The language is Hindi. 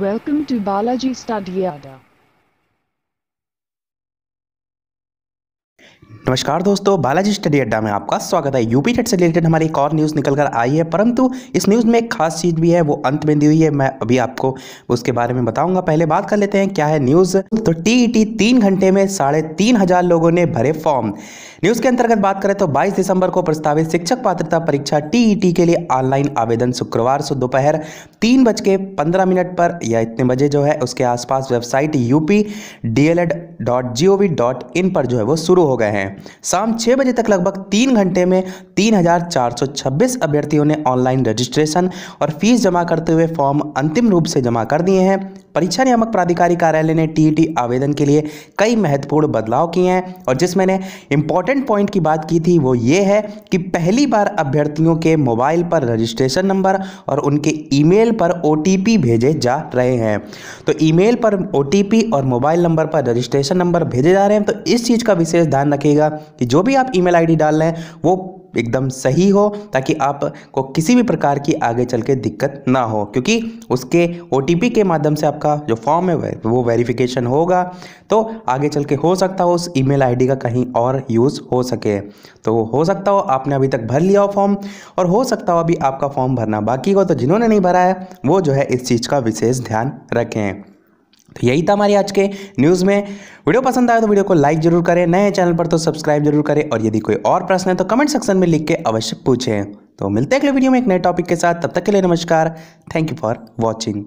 Welcome to Balaji Studyada. नमस्कार दोस्तों बालाजी स्टडी अड्डा में आपका स्वागत है यूपी टेट से रिलेटेड हमारी एक और न्यूज़ निकल कर आई है परंतु इस न्यूज़ में एक खास चीज़ भी है वो अंत में दी हुई है मैं अभी आपको उसके बारे में बताऊंगा पहले बात कर लेते हैं क्या है न्यूज़ तो टीईटी e तीन घंटे में साढ़े तीन हज़ार लोगों ने भरे फॉर्म न्यूज़ के अंतर्गत बात करें तो बाईस दिसंबर को प्रस्तावित शिक्षक पात्रता परीक्षा टी e के लिए ऑनलाइन आवेदन शुक्रवार से दोपहर तीन बज के पंद्रह मिनट पर या इतने बजे जो है उसके आसपास वेबसाइट यूपी डी e पर जो है वो शुरू हो गए है शाम छः बजे तक लगभग तीन घंटे में तीन अभ्यर्थियों ने ऑनलाइन रजिस्ट्रेशन और फीस जमा करते हुए फॉर्म अंतिम रूप से जमा कर दिए हैं परीक्षा नियामक प्राधिकारी कार्यालय ने टीईटी आवेदन के लिए कई महत्वपूर्ण बदलाव किए हैं और जिस मैंने इंपॉर्टेंट पॉइंट की बात की थी वो ये है कि पहली बार अभ्यर्थियों के मोबाइल पर रजिस्ट्रेशन नंबर और उनके ईमेल पर ओ भेजे जा रहे हैं तो ईमेल पर ओ और मोबाइल नंबर पर रजिस्ट्रेशन नंबर भेजे जा रहे हैं तो इस चीज़ का विशेष ध्यान रखें रखिएगा कि जो भी आप ईमेल आईडी डाल रहे हैं वो एकदम सही हो ताकि आपको किसी भी प्रकार की आगे चल के दिक्कत ना हो क्योंकि उसके ओ के माध्यम से आपका जो फॉर्म है वो वेरिफिकेशन होगा तो आगे चल के हो सकता हो उस ईमेल आईडी का कहीं और यूज़ हो सके तो हो सकता हो आपने अभी तक भर लिया हो फॉर्म और हो सकता हो अभी आपका फॉर्म भरना बाकी हो तो जिन्होंने नहीं भरा है वो जो है इस चीज़ का विशेष ध्यान रखें तो यही था हमारी आज के न्यूज़ में वीडियो पसंद आए तो वीडियो को लाइक जरूर करें नए चैनल पर तो सब्सक्राइब जरूर करें और यदि कोई और प्रश्न है तो कमेंट सेक्शन में लिख के अवश्य पूछें तो मिलते हैं अगले वीडियो में एक नए टॉपिक के साथ तब तक के लिए नमस्कार थैंक यू फॉर वॉचिंग